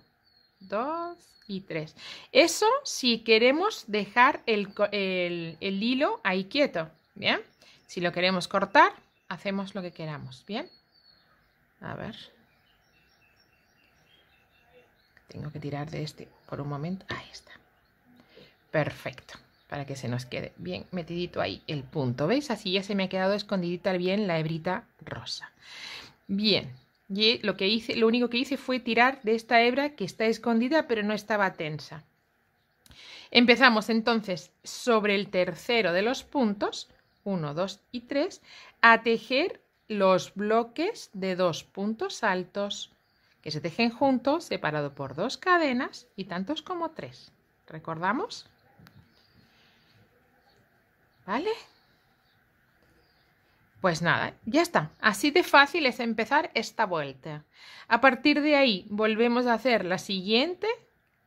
Dos y tres. Eso si queremos dejar el, hilo ahí quieto, ¿bien? Si lo queremos cortar, hacemos lo que queramos, ¿bien? A ver. Tengo que tirar de este por un momento. Ahí está. Perfecto. Para que se nos quede bien metidito ahí el punto. ¿Veis? Así ya se me ha quedado escondidita bien la hebrita rosa. Bien. Y lo, que hice, lo único que hice fue tirar de esta hebra que está escondida pero no estaba tensa. Empezamos entonces sobre el tercero de los puntos, 1, 2 y 3, a tejer los bloques de dos puntos altos que se tejen juntos, separado por dos cadenas y tantos como tres. ¿Recordamos? ¿Vale? Pues nada, ya está. Así de fácil es empezar esta vuelta. A partir de ahí volvemos a hacer la siguiente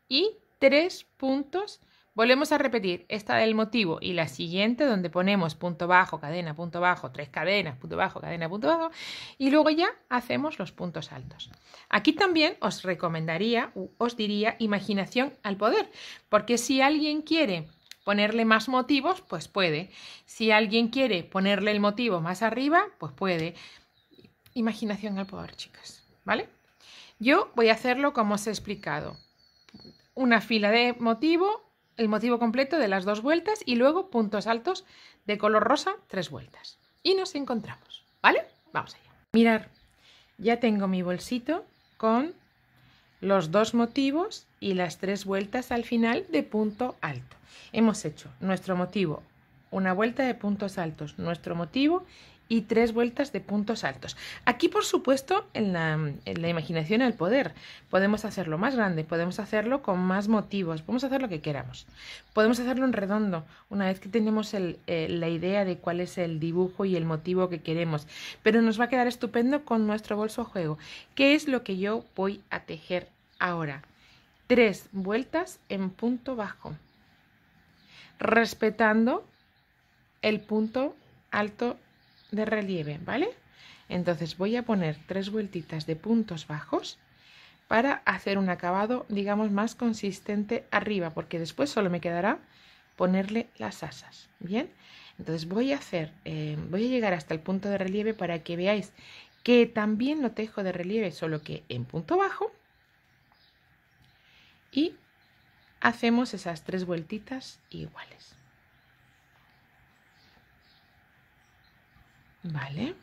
y tres puntos. Volvemos a repetir esta del motivo y la siguiente donde ponemos punto bajo, cadena, punto bajo, tres cadenas, punto bajo, cadena, punto bajo y luego ya hacemos los puntos altos. Aquí también os recomendaría, os diría imaginación al poder, porque si alguien quiere ponerle más motivos, pues puede. Si alguien quiere ponerle el motivo más arriba, pues puede. Imaginación al poder, chicas, ¿vale? Yo voy a hacerlo como os he explicado. Una fila de motivo, el motivo completo de las dos vueltas y luego puntos altos de color rosa, tres vueltas. Y nos encontramos, ¿vale? Vamos allá. Mirar, ya tengo mi bolsito con los dos motivos y las tres vueltas al final de punto alto. Hemos hecho nuestro motivo, una vuelta de puntos altos, nuestro motivo y tres vueltas de puntos altos. Aquí, por supuesto, en la, imaginación el poder. Podemos hacerlo más grande, podemos hacerlo con más motivos, podemos hacer lo que queramos. Podemos hacerlo en redondo, una vez que tenemos eh, la idea de cuál es el dibujo y el motivo que queremos. Pero nos va a quedar estupendo con nuestro bolso juego. ¿Qué es lo que yo voy a tejer ahora? Tres vueltas en punto bajo respetando el punto alto de relieve, ¿vale? Entonces voy a poner tres vueltitas de puntos bajos para hacer un acabado, digamos, más consistente arriba, porque después solo me quedará ponerle las asas, ¿bien? Entonces voy a hacer, eh, voy a llegar hasta el punto de relieve para que veáis que también lo tejo de relieve, solo que en punto bajo y hacemos esas tres vueltitas iguales. ¿Vale?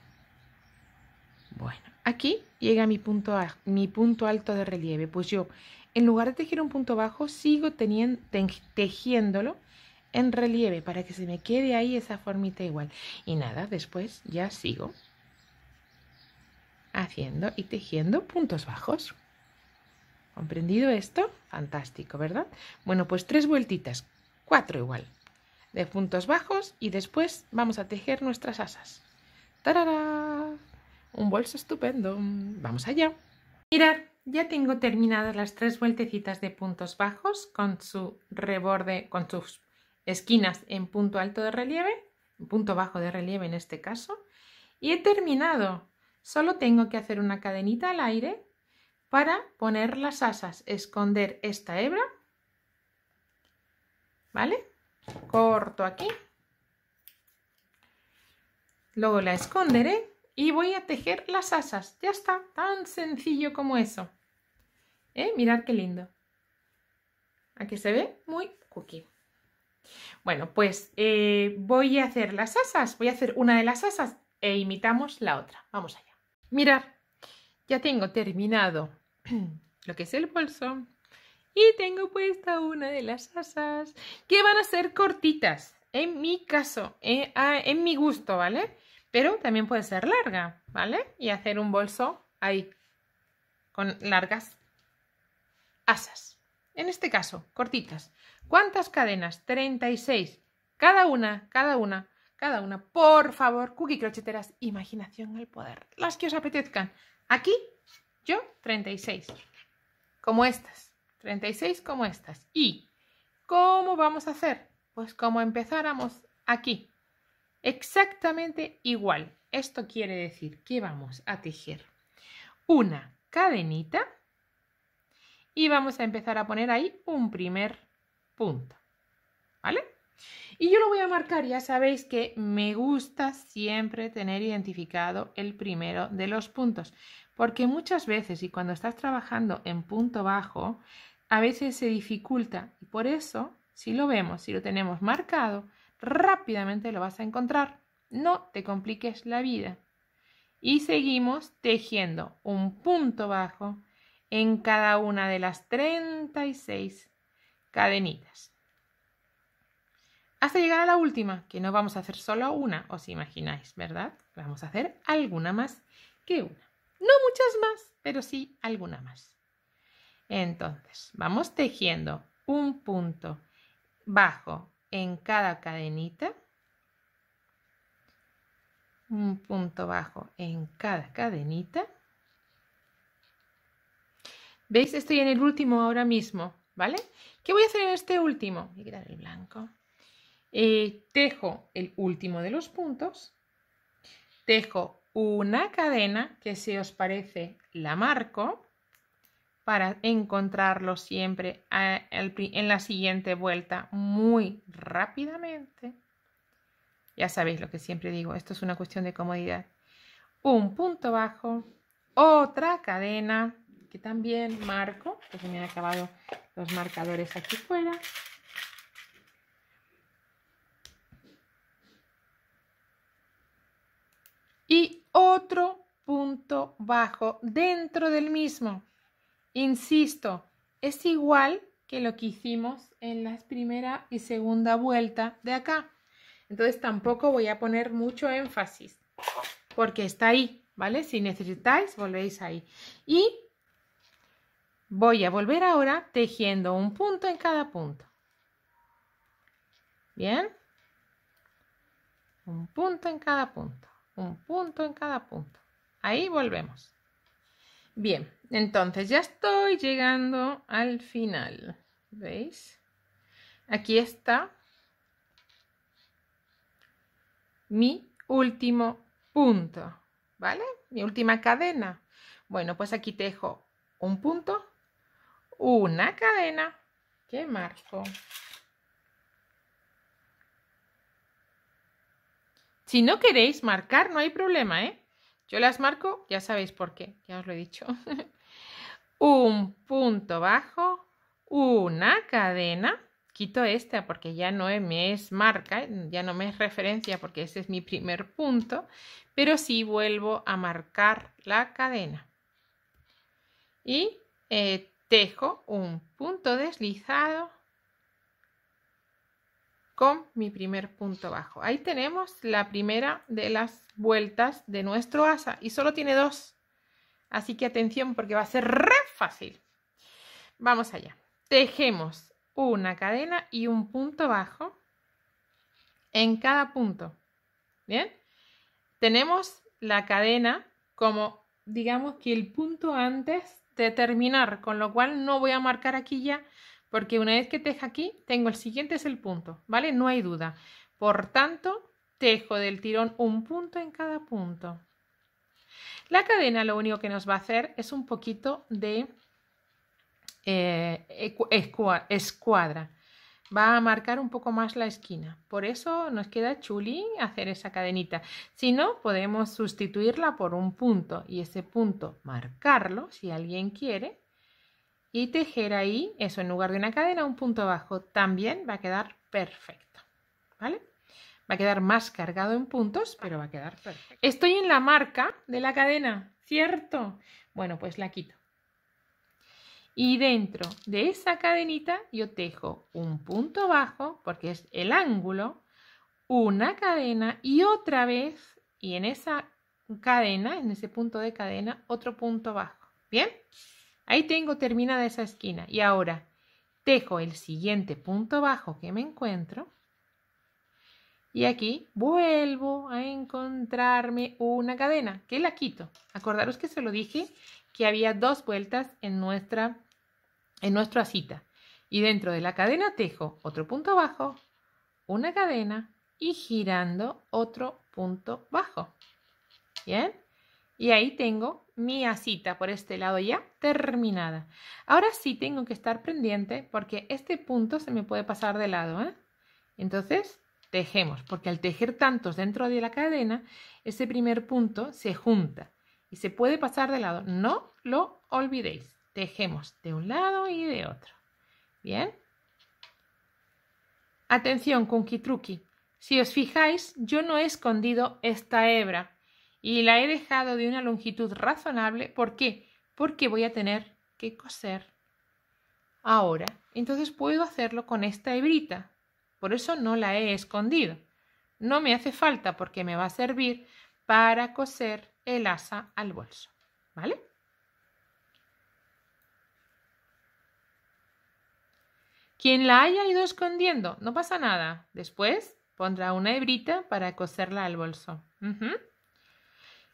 Bueno, aquí llega mi punto, a, mi punto alto de relieve. Pues yo, en lugar de tejer un punto bajo, sigo teniendo, tejiéndolo en relieve para que se me quede ahí esa formita igual. Y nada, después ya sigo haciendo y tejiendo puntos bajos. ¿Comprendido esto? Fantástico, ¿verdad? Bueno, pues tres vueltitas, cuatro igual, de puntos bajos y después vamos a tejer nuestras asas. ¡Tarará! Un bolso estupendo. Vamos allá. Mirad, ya tengo terminadas las tres vueltecitas de puntos bajos con su reborde, con sus esquinas en punto alto de relieve, punto bajo de relieve en este caso. Y he terminado. Solo tengo que hacer una cadenita al aire para poner las asas, esconder esta hebra, ¿vale? Corto aquí, luego la esconderé y voy a tejer las asas, ya está, tan sencillo como eso. ¿Eh? Mirad qué lindo. Aquí se ve muy cookie. Bueno, pues eh, voy a hacer las asas, voy a hacer una de las asas e imitamos la otra. Vamos allá. Mirad, ya tengo terminado lo que es el bolso. Y tengo puesta una de las asas que van a ser cortitas, en mi caso, en, eh, en mi gusto, ¿vale? Pero también puede ser larga, ¿vale? Y hacer un bolso ahí, con largas asas. En este caso, cortitas. ¿Cuántas cadenas? 36. Cada una, cada una, cada una. Por favor, cookie crocheteras, imaginación al poder. Las que os apetezcan. Aquí yo 36. Como estas. 36 como estas. ¿Y cómo vamos a hacer? Pues como empezáramos aquí. Exactamente igual. Esto quiere decir que vamos a tejer una cadenita y vamos a empezar a poner ahí un primer punto. ¿Vale? Y yo lo voy a marcar, ya sabéis que me gusta siempre tener identificado el primero de los puntos, porque muchas veces, y cuando estás trabajando en punto bajo, a veces se dificulta. Y por eso, si lo vemos, si lo tenemos marcado, rápidamente lo vas a encontrar. No te compliques la vida. Y seguimos tejiendo un punto bajo en cada una de las 36 cadenitas. Hasta llegar a la última, que no vamos a hacer solo una, os imagináis, ¿verdad? Vamos a hacer alguna más que una. No muchas más, pero sí alguna más. Entonces, vamos tejiendo un punto bajo en cada cadenita. Un punto bajo en cada cadenita. ¿Veis? Estoy en el último ahora mismo, ¿vale? ¿Qué voy a hacer en este último? Voy a quitar el blanco. Eh, tejo el último de los puntos, tejo una cadena que si os parece la marco para encontrarlo siempre en la siguiente vuelta muy rápidamente. Ya sabéis lo que siempre digo, esto es una cuestión de comodidad. Un punto bajo, otra cadena que también marco, que se me han acabado los marcadores aquí fuera. Y otro punto bajo dentro del mismo. Insisto, es igual que lo que hicimos en la primera y segunda vuelta de acá. Entonces tampoco voy a poner mucho énfasis porque está ahí, ¿vale? Si necesitáis, volvéis ahí. Y voy a volver ahora tejiendo un punto en cada punto. Bien. Un punto en cada punto un punto en cada punto. Ahí volvemos. Bien, entonces ya estoy llegando al final. ¿Veis? Aquí está mi último punto, ¿vale? Mi última cadena. Bueno, pues aquí te dejo un punto, una cadena que marco Si no queréis marcar, no hay problema, ¿eh? Yo las marco, ya sabéis por qué, ya os lo he dicho. un punto bajo, una cadena. Quito esta porque ya no me es marca, ya no me es referencia porque ese es mi primer punto, pero sí vuelvo a marcar la cadena. Y eh, tejo un punto deslizado, con mi primer punto bajo. Ahí tenemos la primera de las vueltas de nuestro asa y solo tiene dos. Así que atención porque va a ser re fácil. Vamos allá. Tejemos una cadena y un punto bajo en cada punto. ¿Bien? Tenemos la cadena como, digamos que el punto antes de terminar, con lo cual no voy a marcar aquí ya porque una vez que teja aquí, tengo el siguiente es el punto, ¿vale? No hay duda. Por tanto, tejo del tirón un punto en cada punto. La cadena lo único que nos va a hacer es un poquito de eh, escuadra. Va a marcar un poco más la esquina. Por eso nos queda chulín hacer esa cadenita. Si no, podemos sustituirla por un punto y ese punto marcarlo si alguien quiere y tejer ahí, eso en lugar de una cadena, un punto bajo, también va a quedar perfecto, ¿vale? Va a quedar más cargado en puntos, pero va a quedar perfecto. Estoy en la marca de la cadena, ¿cierto? Bueno, pues la quito. Y dentro de esa cadenita yo tejo un punto bajo, porque es el ángulo, una cadena y otra vez, y en esa cadena, en ese punto de cadena, otro punto bajo. ¿Bien? Ahí tengo terminada esa esquina y ahora tejo el siguiente punto bajo que me encuentro y aquí vuelvo a encontrarme una cadena que la quito. Acordaros que se lo dije que había dos vueltas en nuestra, en nuestra cita. Y dentro de la cadena tejo otro punto bajo, una cadena y girando otro punto bajo. ¿Bien? Y ahí tengo mi asita por este lado ya terminada. Ahora sí tengo que estar pendiente porque este punto se me puede pasar de lado. ¿eh? Entonces tejemos, porque al tejer tantos dentro de la cadena, ese primer punto se junta y se puede pasar de lado. No lo olvidéis. Tejemos de un lado y de otro. Bien. Atención, con Si os fijáis, yo no he escondido esta hebra y la he dejado de una longitud razonable. ¿Por qué? Porque voy a tener que coser ahora. Entonces puedo hacerlo con esta hebrita. Por eso no la he escondido. No me hace falta porque me va a servir para coser el asa al bolso. ¿Vale? Quien la haya ido escondiendo, no pasa nada. Después pondrá una hebrita para coserla al bolso.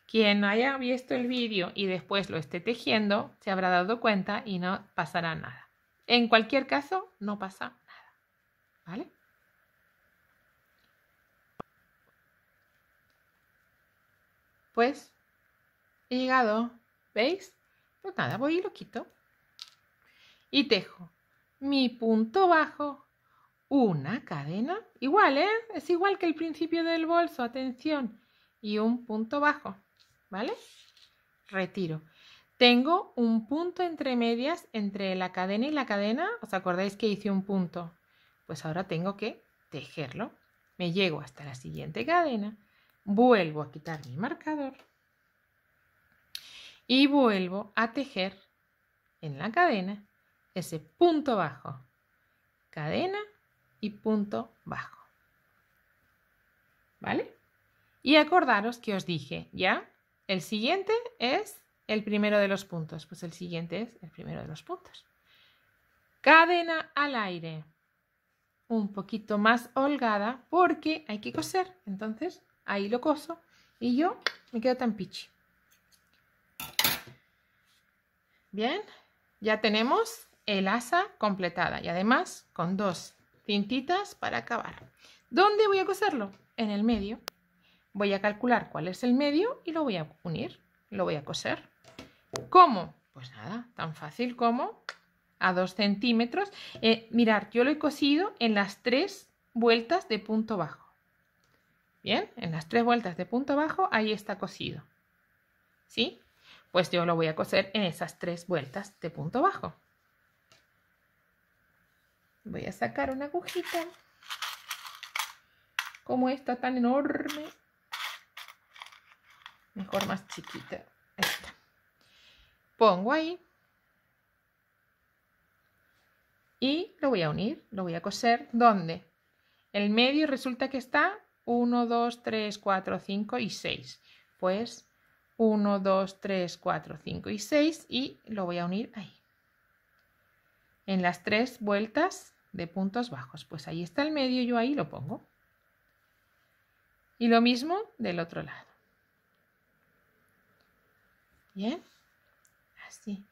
Quien haya visto el vídeo y después lo esté tejiendo, se habrá dado cuenta y no pasará nada. En cualquier caso, no pasa nada. ¿Vale? Pues, he llegado. ¿Veis? Pues nada, voy y lo quito. Y tejo mi punto bajo, una cadena, igual, ¿eh? Es igual que el principio del bolso, atención, y un punto bajo. ¿vale? Retiro. Tengo un punto entre medias entre la cadena y la cadena. ¿Os acordáis que hice un punto? Pues ahora tengo que tejerlo. Me llego hasta la siguiente cadena. Vuelvo a quitar mi marcador. Y vuelvo a tejer en la cadena ese punto bajo. Cadena y punto bajo. ¿Vale? Y acordaros que os dije, ya el siguiente es el primero de los puntos. Pues el siguiente es el primero de los puntos. Cadena al aire. Un poquito más holgada porque hay que coser. Entonces ahí lo coso y yo me quedo tan pichi. Bien, ya tenemos el asa completada y además con dos cintitas para acabar. ¿Dónde voy a coserlo? En el medio. Voy a calcular cuál es el medio y lo voy a unir, lo voy a coser. ¿Cómo? Pues nada, tan fácil como a 2 centímetros. Eh, mirar yo lo he cosido en las tres vueltas de punto bajo. Bien, en las tres vueltas de punto bajo, ahí está cosido. ¿Sí? Pues yo lo voy a coser en esas tres vueltas de punto bajo. Voy a sacar una agujita como está tan enorme Mejor más chiquita. Esta. Pongo ahí. Y lo voy a unir, lo voy a coser. donde El medio resulta que está 1, 2, 3, 4, 5 y 6. Pues 1, 2, 3, 4, 5 y 6 y lo voy a unir ahí. En las tres vueltas de puntos bajos. Pues ahí está el medio, yo ahí lo pongo. Y lo mismo del otro lado. Bien, así.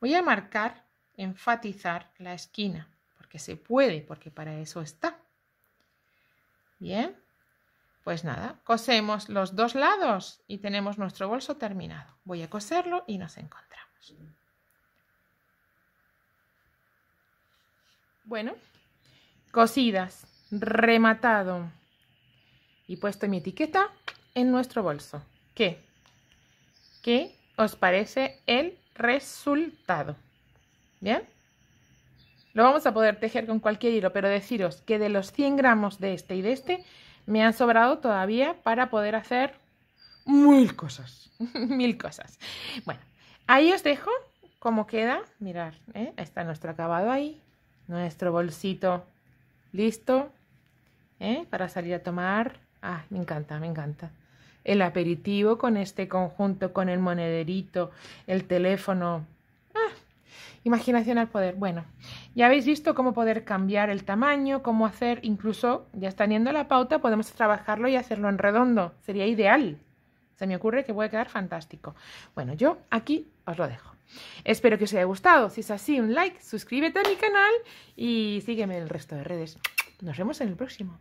Voy a marcar, enfatizar la esquina, porque se puede, porque para eso está. Bien, pues nada, cosemos los dos lados y tenemos nuestro bolso terminado. Voy a coserlo y nos encontramos. Bueno, cosidas, rematado y puesto mi etiqueta en nuestro bolso. ¿Qué? ¿Qué? os parece el resultado. ¿Bien? Lo vamos a poder tejer con cualquier hilo, pero deciros que de los 100 gramos de este y de este me han sobrado todavía para poder hacer mil cosas, mil cosas. Bueno, ahí os dejo cómo queda. Mirar, ¿eh? está nuestro acabado ahí, nuestro bolsito listo ¿eh? para salir a tomar. Ah, me encanta, me encanta el aperitivo con este conjunto, con el monederito, el teléfono. Ah, imaginación al poder. Bueno, ya habéis visto cómo poder cambiar el tamaño, cómo hacer, incluso ya está teniendo la pauta, podemos trabajarlo y hacerlo en redondo. Sería ideal. Se me ocurre que puede quedar fantástico. Bueno, yo aquí os lo dejo. Espero que os haya gustado. Si es así, un like, suscríbete a mi canal y sígueme en el resto de redes. Nos vemos en el próximo.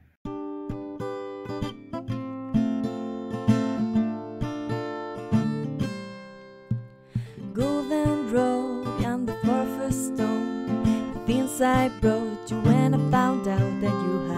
I brought you when I found out that you